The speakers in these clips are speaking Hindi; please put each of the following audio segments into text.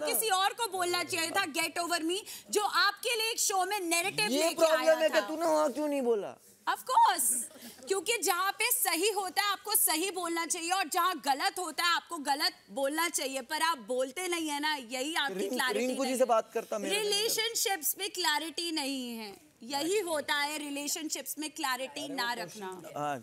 तो किसी और को बोलना चाहिए था गेट ओवर मी जो आपके लिए एक शो में नैरेटिव लेके आया तूने वहां क्यों नहीं बोला ऑफ कोर्स क्योंकि जहाँ पे सही होता है आपको सही बोलना चाहिए और जहाँ गलत होता है आपको गलत बोलना चाहिए पर आप बोलते नहीं है ना यही आपकी क्लैरिटी से बात करता रिलेशनशिप्स में क्लैरिटी नहीं है यही होता है रिलेशनशिप्स में क्लैरिटी ना रखना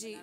जी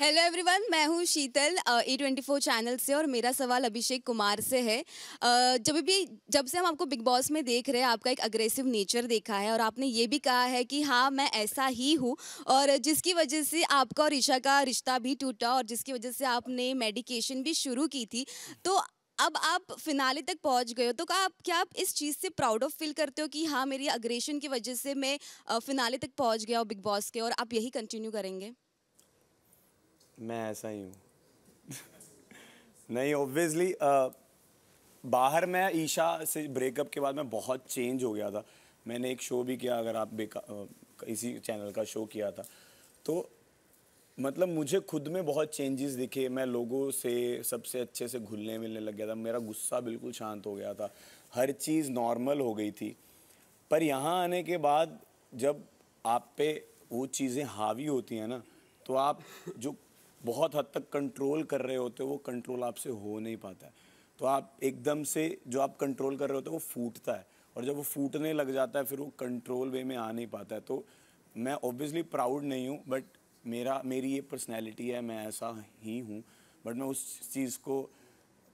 हेलो एवरीवन मैं हूँ Sheetal E twenty four channel से और मेरा सवाल अभिषेक कुमार से है uh, जब भी जब से हम आपको बिग बॉस में देख रहे हैं आपका एक अग्रेसिव नेचर देखा है और आपने ये भी कहा है कि हाँ मैं ऐसा ही हूँ और जिसकी वजह से आपका और ईशा का रिश्ता भी टूटा और जिसकी वजह से आपने मेडिकेशन भी शुरू की थी तो अब आप फिनाले तक पहुंच गए हो तो आप क्या आप इस चीज़ से प्राउड ऑफ फील करते हो कि हाँ मेरी अग्रेशन की वजह से मैं फिनाले तक पहुंच गया हूँ बिग बॉस के और आप यही कंटिन्यू करेंगे मैं ऐसा ही हूँ नहीं ऑब्वियसली बाहर मैं ईशा से ब्रेकअप के बाद मैं बहुत चेंज हो गया था मैंने एक शो भी किया अगर आप इसी चैनल का शो किया था तो मतलब मुझे खुद में बहुत चेंजेस दिखे मैं लोगों से सबसे अच्छे से घुलने मिलने लग गया था मेरा गुस्सा बिल्कुल शांत हो गया था हर चीज़ नॉर्मल हो गई थी पर यहाँ आने के बाद जब आप पे वो चीज़ें हावी होती हैं ना तो आप जो बहुत हद तक कंट्रोल कर रहे होते हो वो कंट्रोल आपसे हो नहीं पाता है तो आप एकदम से जो आप कंट्रोल कर रहे होते हो वो फूटता है और जब वो फूटने लग जाता है फिर वो कंट्रोल वे में आ नहीं पाता है तो मैं ऑब्वियसली प्राउड नहीं हूँ बट मेरा मेरी ये पर्सनैलिटी है मैं ऐसा ही हूँ बट मैं उस चीज़ को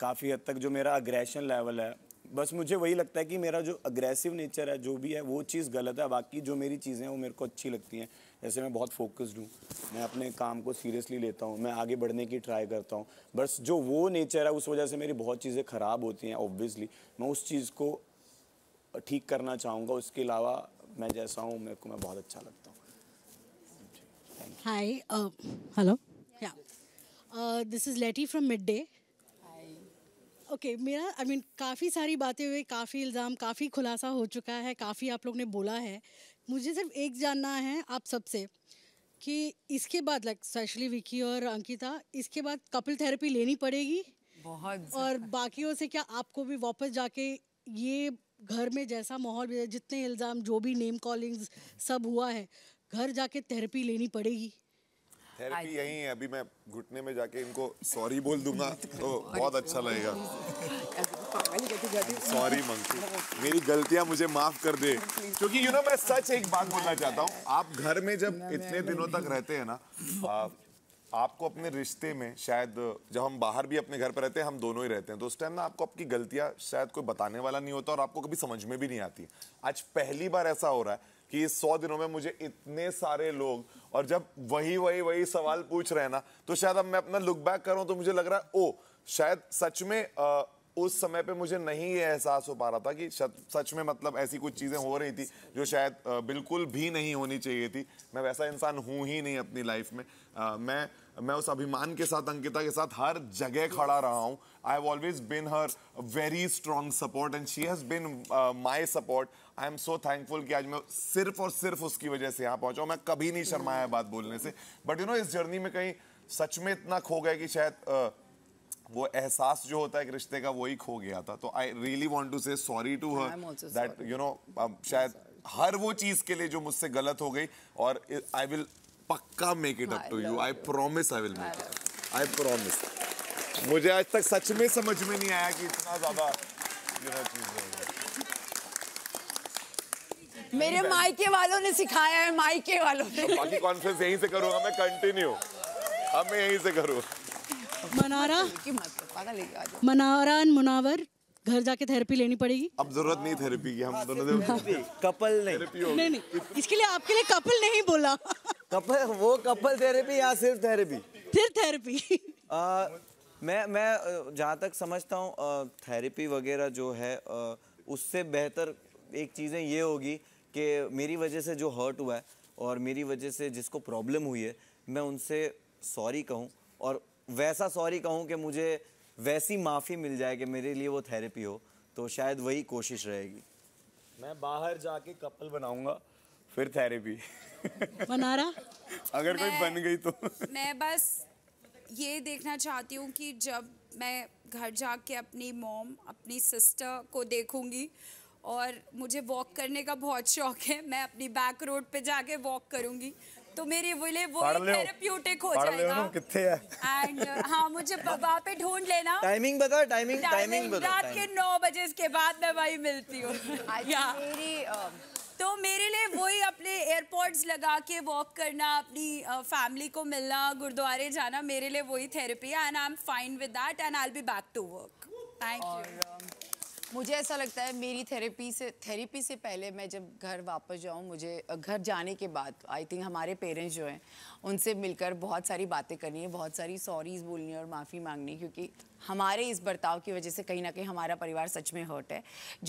काफ़ी हद तक जो मेरा अग्रेशन लेवल है बस मुझे वही लगता है कि मेरा जो अग्रेसिव नेचर है जो भी है वो चीज़ गलत है बाकी जो मेरी चीज़ें हैं वो मेरे को अच्छी लगती हैं जैसे मैं बहुत फोकस्ड हूँ मैं अपने काम को सीरियसली लेता हूँ मैं आगे बढ़ने की ट्राई करता हूँ बस जो वो नेचर है उस वजह से मेरी बहुत चीज़ें ख़राब होती हैं ऑब्वियसली मैं उस चीज़ को ठीक करना चाहूँगा उसके अलावा मैं जैसा हूँ मेरे को मैं बहुत अच्छा लगता हूँ Hi. Uh, hello. Yeah. Uh, this is Letty from Midday. Okay okay, मेरा आई I मीन mean, काफ़ी सारी बातें हुई काफ़ी इल्ज़ाम काफ़ी खुलासा हो चुका है काफ़ी आप लोग ने बोला है मुझे सिर्फ एक जानना है आप सबसे कि इसके बाद लाइक स्पेशली विकी और अंकिता इसके बाद कपिल थेरेपी लेनी पड़ेगी बहुत और बाकियों से क्या आपको भी वापस जाके ये घर में जैसा माहौल जितने इल्ज़ाम जो भी नेम कॉलिंग्स सब हुआ है घर जाके थेरेपी लेनी पड़ेगी थेरेपी यही है अभी मैं घुटने में जाके इनको सॉरी बोल दूंगा तो बहुत अच्छा लगेगा सॉरी मंकी मेरी गलतियां मुझे माफ कर दे क्योंकि यू नो मैं सच एक बात बोलना चाहता हूँ आप घर में जब इतने दिनों तक रहते हैं ना आ, आपको अपने रिश्ते में शायद जब हम बाहर भी अपने घर पर रहते हैं हम दोनों ही रहते हैं तो उस टाइम ना आपको आपकी गलतियां शायद कोई बताने वाला नहीं होता और आपको कभी समझ में भी नहीं आती आज पहली बार ऐसा हो रहा है कि इस सौ दिनों में मुझे इतने सारे लोग और जब वही वही वही सवाल पूछ रहे हैं ना तो शायद अब मैं अपना लुक बैक करूँ तो मुझे लग रहा है ओ शायद सच में आ, उस समय पे मुझे नहीं ये एहसास हो पा रहा था कि सच में मतलब ऐसी कुछ चीज़ें हो रही थी जो शायद बिल्कुल भी नहीं होनी चाहिए थी मैं वैसा इंसान हूँ ही नहीं अपनी लाइफ में आ, मैं मैं उस अभिमान के साथ अंकिता के साथ हर जगह खड़ा रहा हूँ I have always been her very strong support and she has been my support I am so thankful कि आज मैं सिर्फ और सिर्फ उसकी वजह से यहाँ पहुंचा मैं कभी नहीं शर्माया बात बोलने से बट यू नो इस जर्नी में कहीं सच में इतना खो गया कि शायद वो एहसास जो होता है एक रिश्ते का वही खो गया था तो I really want to say sorry to her that you know शायद हर वो चीज़ के लिए जो मुझसे गलत हो गई और आई विल पक्का make it up to you I promise I will make I promise मुझे आज तक सच में समझ में नहीं आया कि इतना ज़्यादा यू नो चीज़ मेरे मायके वालों ने सिखाया है मायके वालों ने बाकी कॉन्फ्रेंस यहीं से करूंगा मैं कंटिन्यू अब मैं यहीं से करूँ मनारा तो मनारान मुनावर घर जाके थेरेपी लेनी पड़ेगी अब जरूरत नहीं थेरेपी की हम दोनों कपल नहीं नहीं नहीं इसके लिए आपके लिए कपल नहीं बोला कपल वो कपल थेरेपी या सिर्फ थेरेपी सिर्फ थेरेपी मैं मैं जहाँ तक समझता हूँ थेरेपी वगैरह जो है उससे बेहतर एक चीज़ें ये होगी कि मेरी वजह से जो हर्ट हुआ है और मेरी वजह से जिसको प्रॉब्लम हुई है मैं उनसे सॉरी कहूँ और वैसा सॉरी कहूँ कि मुझे वैसी माफ़ी मिल जाए कि मेरे लिए वो थेरेपी हो तो शायद वही कोशिश रहेगी मैं बाहर जाके कपल बनाऊंगा फिर थेरेपी बना रहा अगर कोई बन गई तो मैं बस ये देखना चाहती हूँ कि जब मैं घर जाके अपनी मॉम अपनी सिस्टर को देखूंगी और मुझे वॉक करने का बहुत शौक है मैं अपनी बैक रोड पे जाके वॉक करूंगी तो मेरे बोले वो थेरेप्यूटिक हो जाएगा कितने एंड uh, हाँ मुझे वहाँ पे ढूंढ लेना टाइमिंग बता टाइमिंग टाइमिंग रात के नौ बजे इसके बाद मैं वही मिलती हूँ um, तो मेरे लिए वही अपने एयरपोर्ट्स लगा के वॉक करना अपनी फैमिली uh, को मिलना गुरुद्वारे जाना मेरे लिए वही थेरेपी है and I am fine with that and I'll be back to work thank you मुझे ऐसा लगता है मेरी थेरेपी से थेरेपी से पहले मैं जब घर वापस जाऊँ मुझे घर जाने के बाद आई थिंक हमारे पेरेंट्स जो हैं उनसे मिलकर बहुत सारी बातें करनी है बहुत सारी सॉरीज बोलनी है और माफ़ी मांगनी क्योंकि हमारे इस बर्ताव की वजह से कहीं ना कहीं हमारा परिवार सच में हर्ट है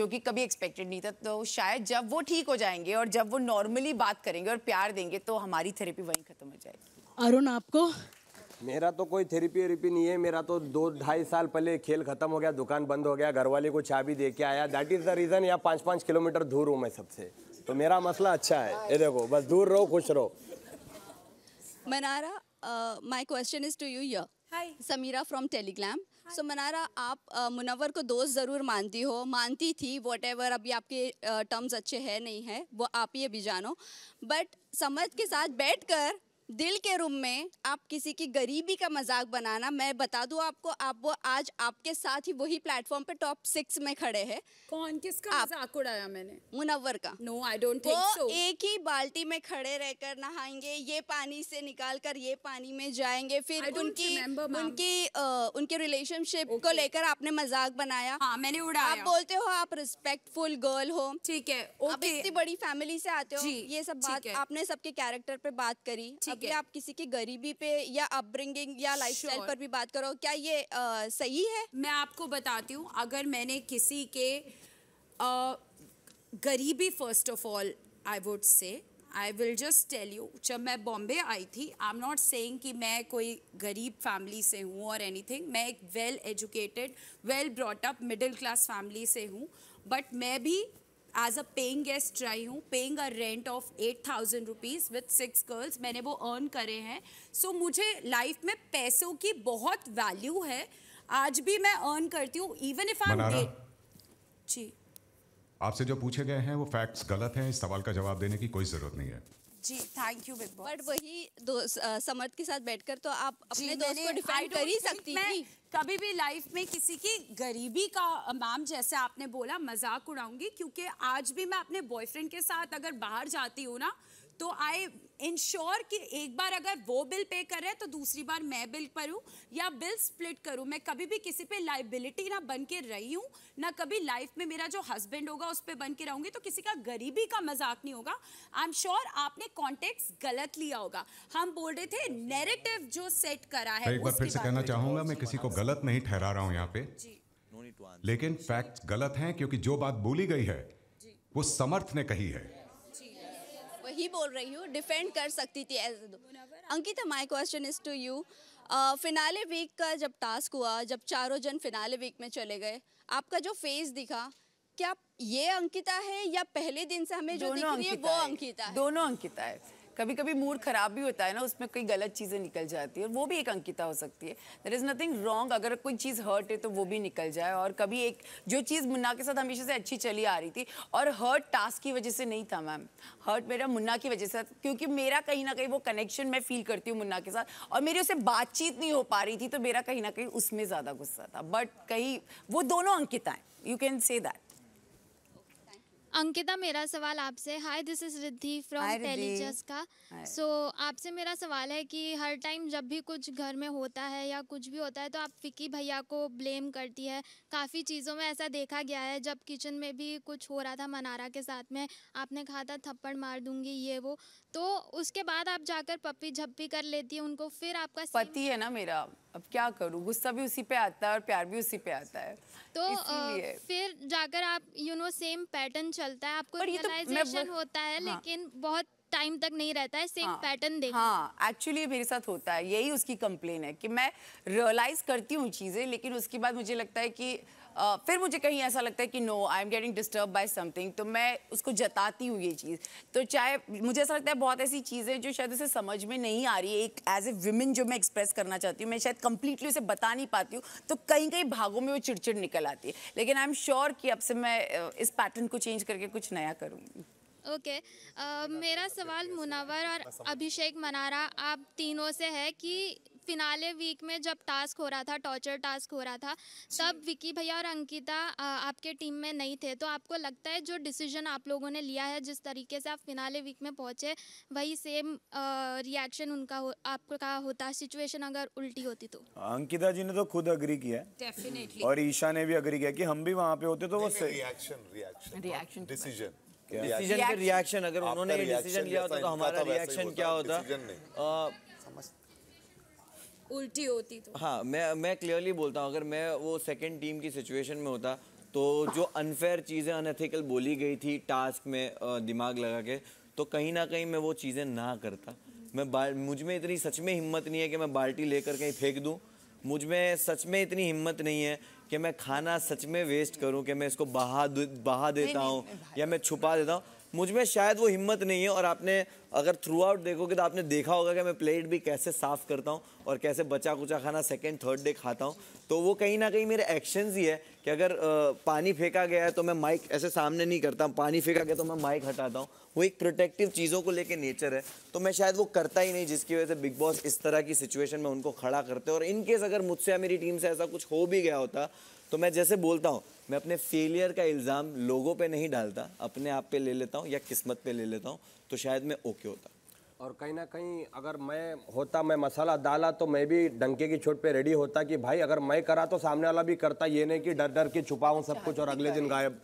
जो कि कभी एक्सपेक्टेड नहीं था तो शायद जब वो ठीक हो जाएंगे और जब वो नॉर्मली बात करेंगे और प्यार देंगे तो हमारी थेरेपी वहीं ख़त्म हो जाएगी अरुण आपको मेरा तो कोई थेरेपी वेरेपी नहीं है मेरा तो दो ढाई साल पहले खेल खत्म हो गया दुकान बंद हो गया घर वाले को चाबी दे के आया दैट इज़ द रीज़न यहाँ पाँच पाँच किलोमीटर दूर हूँ मैं सबसे तो मेरा मसला अच्छा है ये देखो बस दूर रहो खुश रहो Mannara my question is to you यर hi Sameera from Telegram so Mannara आप uh, मुनवर को दोस्त ज़रूर मानती हो मानती थी वॉट एवर अभी आपके टर्म्स uh, अच्छे हैं नहीं है वो आप ही अभी जानो बट समझ के साथ बैठ कर दिल के रूम में आप किसी की गरीबी का मजाक बनाना मैं बता दूं आपको आप वो आज आपके साथ ही वही प्लेटफॉर्म पे टॉप सिक्स में खड़े हैं कौन किसका आप, मजाक उड़ाया मैंने मुनव्वर का no I don't think so एक ही बाल्टी में खड़े रहकर नहाएंगे ये पानी से निकाल कर ये पानी में जाएंगे फिर उनकी remember, उनकी आ, उनके रिलेशनशिप okay. को लेकर आपने मजाक बनाया हाँ मैंने उड़ाया आप बोलते हो आप रिस्पेक्टफुल गर्ल हो ठीक है आप इतनी बड़ी फैमिली से आते हो ये सब बात आपने सबके कैरेक्टर पे बात करी अगर आप किसी की गरीबी पे या अपब्रिंगिंग या लाइफ sure. पर भी बात करो क्या ये आ, सही है मैं आपको बताती हूँ अगर मैंने किसी के आ, गरीबी first of all I would say I will just tell you जब मैं बॉम्बे आई थी आई एम नॉट सेइंग कि मैं कोई गरीब फैमिली से हूँ और एनीथिंग मैं एक well educated well brought up middle class family से हूँ बट मैं भी एज अ पेइंग गेस्ट आई हूँ paying a rent of eight thousand rupees with six girls मैंने वो अर्न करे हैं सो so, मुझे लाइफ में पैसों की बहुत वैल्यू है आज भी मैं अर्न करती हूँ इवन इफ आई एम जी आपसे जो पूछे गए हैं वो फैक्ट्स गलत हैं इस सवाल का जवाब देने की कोई ज़रूरत नहीं है जी थैंक यू बिग बट वही समर्थ के साथ बैठकर तो आप अपने दोस्त को डिफाइन कर ही सकती थी कभी भी लाइफ में किसी की गरीबी का मैम जैसे आपने बोला मजाक उड़ाऊंगी क्योंकि आज भी मैं अपने बॉयफ्रेंड के साथ अगर बाहर जाती हूँ ना तो आई इंश्योर कि एक बार अगर वो बिल पे कर रहे हैं तो दूसरी बार मैं बिल करूं या बिल स्प्लिट करूं मैं कभी भी किसी पे लाइबिलिटी ना बन के रही हूं ना कभी लाइफ में मेरा जो हस्बैंड होगा उस पर बन के रहूंगी तो किसी का गरीबी का मजाक नहीं होगा आई एम श्योर आपने कॉन्टेक्ट गलत लिया होगा हम बोल रहे थे नेरेटिव जो सेट करा है एक बार फिर से कहना चाहूंगा मैं किसी को गलत नहीं ठहरा रहा हूँ यहाँ पे लेकिन फैक्ट गलत हैं क्योंकि जो बात बोली गई है वो समर्थ ने कही है वही बोल रही हूँ डिफेंड कर सकती थी एज तो। Ankita my question is to you finale week का जब टास्क हुआ जब चारों जन फिनाले वीक में चले गए आपका जो फेस दिखा क्या ये अंकिता है या पहले दिन से हमें जो दिख रही है वो अंकिता है दोनों अंकिता है कभी कभी मूड खराब भी होता है ना उसमें कोई गलत चीज़ें निकल जाती है और वो भी एक अंकिता हो सकती है देर इज़ नथिंग रॉन्ग अगर कोई चीज़ हर्ट है तो वो भी निकल जाए और कभी एक जो चीज़ मुन्ना के साथ हमेशा से अच्छी चली आ रही थी और हर्ट टास्क की वजह से नहीं था मैम हर्ट मेरा मुन्ना की वजह से क्योंकि मेरा कहीं ना कहीं वो कनेक्शन मैं फील करती हूँ मुन्ना के साथ और मेरी उसे बातचीत नहीं हो पा रही थी तो मेरा कहीं ना कहीं उसमें ज़्यादा गुस्सा था बट कहीं वो दोनों अंकिताएँ you can say that Ankita मेरा सवाल आपसे hi this is Riddhi from का सो so, आपसे मेरा सवाल है कि हर टाइम जब भी कुछ घर में होता है या कुछ भी होता है तो आप फिक्की भैया को ब्लेम करती है काफ़ी चीज़ों में ऐसा देखा गया है जब किचन में भी कुछ हो रहा था मनारा के साथ में आपने कहा था थप्पड़ मार दूंगी ये वो तो उसके बाद आप जाकर पप्पी झप्पी कर लेती है उनको फिर आपका पति है ना मेरा अब क्या करूँ गुस्सा भी उसी पे आता है और प्यार भी उसी पे आता है तो आ, फिर जाकर आप यू नो सेम पैटर्न चलता है आपको रियलाइजेशन तो होता है हाँ, लेकिन बहुत टाइम तक नहीं रहता है सेम पैटर्न देख हाँ एक्चुअली हाँ, मेरे साथ होता है यही उसकी कंप्लेन है कि मैं रियलाइज करती हूँ चीज़ें लेकिन उसके बाद मुझे लगता है कि फिर मुझे कहीं ऐसा लगता है कि no I am getting disturb by something तो मैं उसको जताती हूँ ये चीज़ तो चाहे मुझे ऐसा लगता है बहुत ऐसी चीज़ें जो शायद उसे समझ में नहीं आ रही है एक एज ए वुमेन जो मैं एक्सप्रेस करना चाहती हूँ मैं शायद कंप्लीटली उसे बता नहीं पाती हूँ तो कहीं कहीं भागों में वो चिड़चिड़ निकल आती है लेकिन आई एम श्योर कि अब से मैं इस पैटर्न को चेंज करके कुछ नया करूँगी ओके okay. uh, मेरा सवाल मुनावर और अभिषेक मनारा आप तीनों से है कि फिनाले वीक में जब टास्क हो रहा था टॉर्चर टास्क हो रहा था तब विकी भैया और अंकिता आपके टीम में नहीं थे तो आपको लगता है जो डिसीजन आप लोगों ने लिया है जिस तरीके से आप फिनाले वीक में पहुंचे वही सेम रिएक्शन उनका हो, आपका होता सिचुएशन अगर उल्टी होती तो अंकिता जी ने तो खुद अग्री किया और ईशा ने भी अग्री किया कि हम भी वहाँ पे होते तो वो reaction reaction decision decision reaction अगर उन्होंने डिसीजन लिया होता तो हमारा रिएक्शन क्या होता उल्टी होती तो हाँ मैं मैं क्लियरली बोलता हूँ अगर मैं वो सेकेंड टीम की सिचुएशन में होता तो जो अनफेयर चीज़ें अनएथिकल बोली गई थी टास्क में दिमाग लगा के तो कहीं ना कहीं मैं वो चीज़ें ना करता मैं बाल मुझ में इतनी सच में हिम्मत नहीं है कि मैं बाल्टी लेकर कहीं फेंक दूँ मुझ में सच में इतनी हिम्मत नहीं है कि मैं खाना सच में वेस्ट करूं कि मैं इसको बहा बहा देता हूं या मैं छुपा देता हूं मुझ में शायद वो हिम्मत नहीं है और आपने अगर थ्रू आउट देखोगे तो आपने देखा होगा कि मैं प्लेट भी कैसे साफ़ करता हूँ और कैसे बचा कुचा खाना सेकेंड थर्ड डे खाता हूँ तो वो कहीं ना कहीं मेरे एक्शंस ही है कि अगर पानी फेंका गया है तो मैं माइक ऐसे सामने नहीं करता पानी फेंका गया तो मैं माइक हटाता हूँ वो एक प्रोटेक्टिव चीज़ों को लेके नेचर है तो मैं शायद वो करता ही नहीं जिसकी वजह से बिग बॉस इस तरह की सिचुएशन में उनको खड़ा करते और इनकेस अगर मुझसे या मेरी टीम से ऐसा कुछ हो भी गया होता तो मैं जैसे बोलता हूँ मैं अपने फेलियर का इल्ज़ाम लोगों पे नहीं डालता अपने आप पे ले लेता हूँ या किस्मत पे ले लेता हूँ तो शायद मैं ओके होता और कहीं ना कहीं अगर मैं होता मैं मसाला डाला तो मैं भी डंके की छोट पे रेडी होता कि भाई अगर मैं करा तो सामने वाला भी करता ये नहीं कि डर डर के छुपाऊँ सब कुछ और अगले दिन गायब